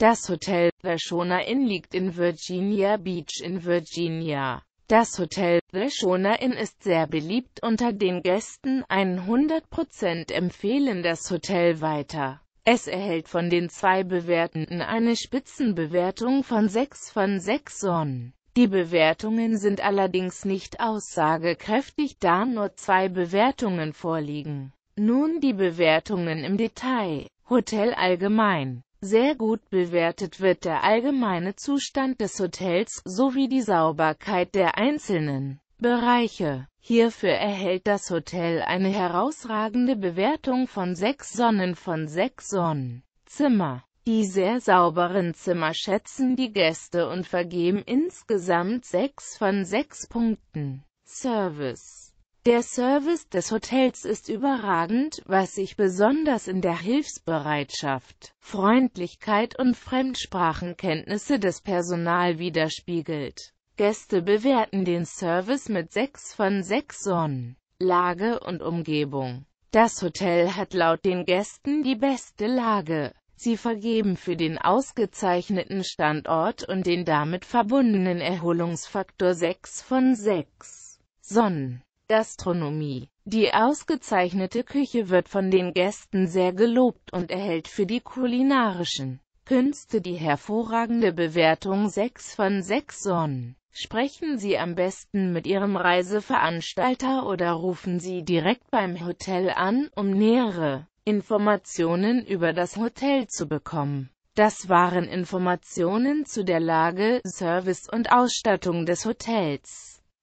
Das Hotel The Shona Inn liegt in Virginia Beach in Virginia. Das Hotel The Shona Inn ist sehr beliebt unter den Gästen, 100% empfehlen das Hotel weiter. Es erhält von den zwei Bewertenden eine Spitzenbewertung von 6 von 6 Sonnen. Die Bewertungen sind allerdings nicht aussagekräftig, da nur zwei Bewertungen vorliegen. Nun die Bewertungen im Detail. Hotel allgemein. Sehr gut bewertet wird der allgemeine Zustand des Hotels, sowie die Sauberkeit der einzelnen Bereiche. Hierfür erhält das Hotel eine herausragende Bewertung von sechs Sonnen von sechs Sonnen. Zimmer. Die sehr sauberen Zimmer schätzen die Gäste und vergeben insgesamt sechs von sechs Punkten. Service der Service des Hotels ist überragend, was sich besonders in der Hilfsbereitschaft, Freundlichkeit und Fremdsprachenkenntnisse des Personal widerspiegelt. Gäste bewerten den Service mit 6 von 6 Sonnen. Lage und Umgebung. Das Hotel hat laut den Gästen die beste Lage. Sie vergeben für den ausgezeichneten Standort und den damit verbundenen Erholungsfaktor 6 von 6 Sonnen. Gastronomie Die ausgezeichnete Küche wird von den Gästen sehr gelobt und erhält für die kulinarischen Künste die hervorragende Bewertung 6 von 6 Sonnen. Sprechen Sie am besten mit Ihrem Reiseveranstalter oder rufen Sie direkt beim Hotel an, um nähere Informationen über das Hotel zu bekommen. Das waren Informationen zu der Lage, Service und Ausstattung des Hotels.